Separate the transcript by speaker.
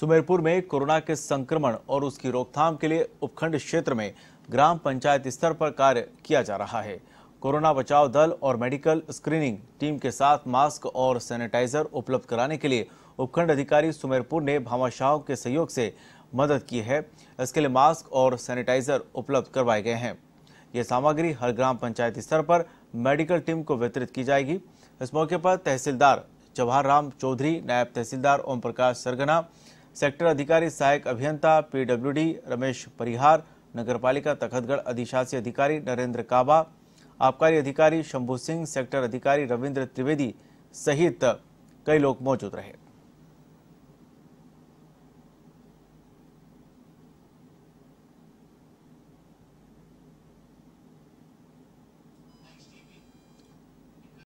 Speaker 1: सुमेरपुर में कोरोना के संक्रमण और उसकी रोकथाम के लिए उपखंड क्षेत्र में ग्राम पंचायत स्तर पर कार्य किया जा रहा है कोरोना बचाव दल और मेडिकल स्क्रीनिंग टीम के साथ मास्क और सैनिटाइजर उपलब्ध कराने के लिए उपखंड अधिकारी सुमेरपुर ने भामाशाह के सहयोग से मदद की है इसके लिए मास्क और सैनिटाइजर उपलब्ध करवाए गए हैं ये सामग्री हर ग्राम पंचायत स्तर पर मेडिकल टीम को वितरित की जाएगी इस मौके पर तहसीलदार जवाहर राम चौधरी नायब तहसीलदार ओम प्रकाश सरगना सेक्टर अधिकारी सहायक अभियंता पीडब्ल्यूडी रमेश परिहार नगरपालिका तखतगढ़ अधिशासी अधिकारी नरेंद्र काबा आबकारी अधिकारी शंभू सिंह सेक्टर अधिकारी रविंद्र त्रिवेदी सहित कई लोग मौजूद रहे